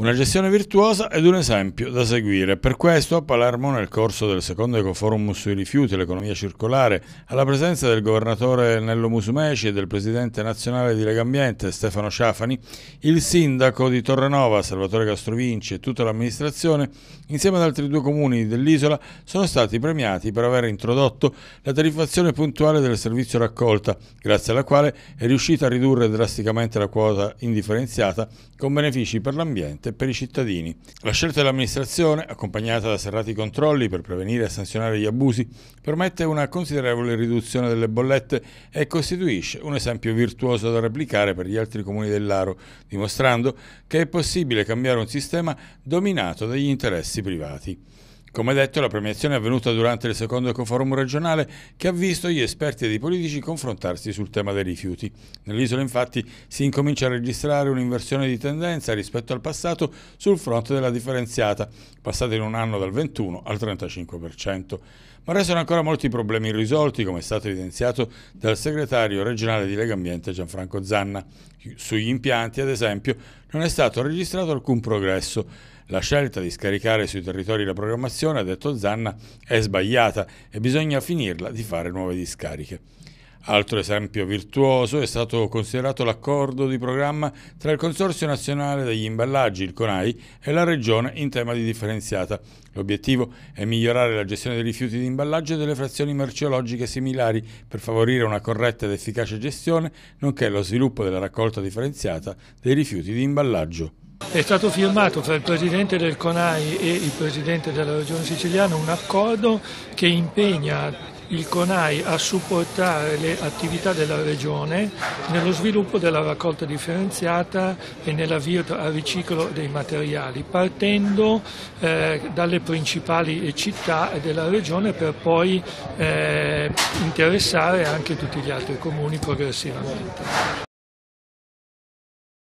Una gestione virtuosa ed un esempio da seguire. Per questo a Palermo, nel corso del secondo Ecoforum sui rifiuti e l'economia circolare, alla presenza del governatore Nello Musumeci e del presidente nazionale di Legambiente Stefano Ciafani, il sindaco di Torrenova, Salvatore Castrovinci e tutta l'amministrazione, insieme ad altri due comuni dell'isola, sono stati premiati per aver introdotto la tariffazione puntuale del servizio raccolta, grazie alla quale è riuscita a ridurre drasticamente la quota indifferenziata con benefici per l'ambiente aperte per i cittadini. La scelta dell'amministrazione, accompagnata da serrati controlli per prevenire e sanzionare gli abusi, permette una considerevole riduzione delle bollette e costituisce un esempio virtuoso da replicare per gli altri comuni dell'Aro, dimostrando che è possibile cambiare un sistema dominato dagli interessi privati. Come detto, la premiazione è avvenuta durante il secondo Ecoforum regionale che ha visto gli esperti ed i politici confrontarsi sul tema dei rifiuti. Nell'isola infatti si incomincia a registrare un'inversione di tendenza rispetto al passato sul fronte della differenziata, passata in un anno dal 21 al 35% ma restano ancora molti problemi irrisolti, come è stato evidenziato dal segretario regionale di Lega Ambiente Gianfranco Zanna. Sugli impianti, ad esempio, non è stato registrato alcun progresso. La scelta di scaricare sui territori la programmazione, ha detto Zanna, è sbagliata e bisogna finirla di fare nuove discariche. Altro esempio virtuoso è stato considerato l'accordo di programma tra il Consorzio Nazionale degli Imballaggi, il CONAI, e la Regione in tema di differenziata. L'obiettivo è migliorare la gestione dei rifiuti di imballaggio e delle frazioni merceologiche similari per favorire una corretta ed efficace gestione, nonché lo sviluppo della raccolta differenziata dei rifiuti di imballaggio. È stato firmato tra il Presidente del CONAI e il Presidente della Regione Siciliana un accordo che impegna il CONAI a supportare le attività della Regione nello sviluppo della raccolta differenziata e nell'avvio al riciclo dei materiali, partendo eh, dalle principali città della Regione per poi eh, interessare anche tutti gli altri comuni progressivamente.